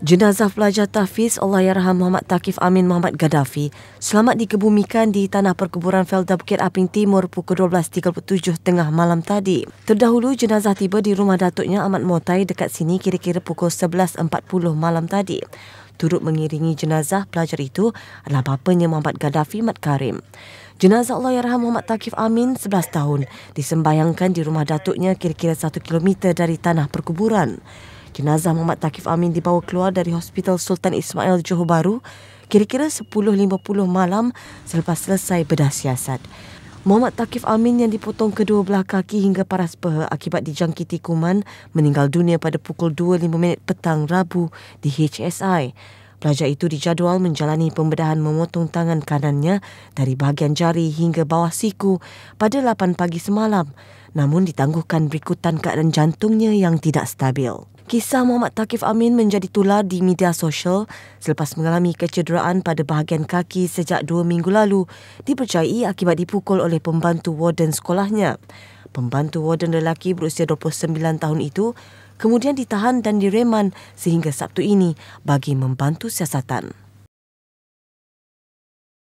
Jenazah pelajar Tafiz, Allah Yarham Muhammad Takif Amin Muhammad Gaddafi selamat dikebumikan di Tanah Perkuburan Felda Bukit Aping Timur pukul 12.37 tengah malam tadi. Terdahulu, jenazah tiba di rumah datuknya Ahmad Motai dekat sini kira-kira pukul 11.40 malam tadi. Turut mengiringi jenazah pelajar itu adalah bapanya Muhammad Gaddafi Mat Karim. Jenazah Allah Yarham Muhammad Takif Amin, 11 tahun, disembayangkan di rumah datuknya kira-kira 1 km dari tanah perkuburan. Jenazah Muhammad Takif Amin dibawa keluar dari Hospital Sultan Ismail Johor Bahru kira-kira 10.50 malam selepas selesai bedah siasat. Muhammad Takif Amin yang dipotong kedua belah kaki hingga paras peha akibat dijangkiti kuman meninggal dunia pada pukul 2.5 petang Rabu di HSI. Pelajar itu dijadual menjalani pembedahan memotong tangan kanannya dari bahagian jari hingga bawah siku pada 8 pagi semalam namun ditangguhkan berikutan keadaan jantungnya yang tidak stabil. Kisah Muhammad Takif Amin menjadi tular di media sosial selepas mengalami kecederaan pada bahagian kaki sejak dua minggu lalu dipercayai akibat dipukul oleh pembantu warden sekolahnya. Pembantu warden lelaki berusia 29 tahun itu kemudian ditahan dan direman sehingga Sabtu ini bagi membantu siasatan.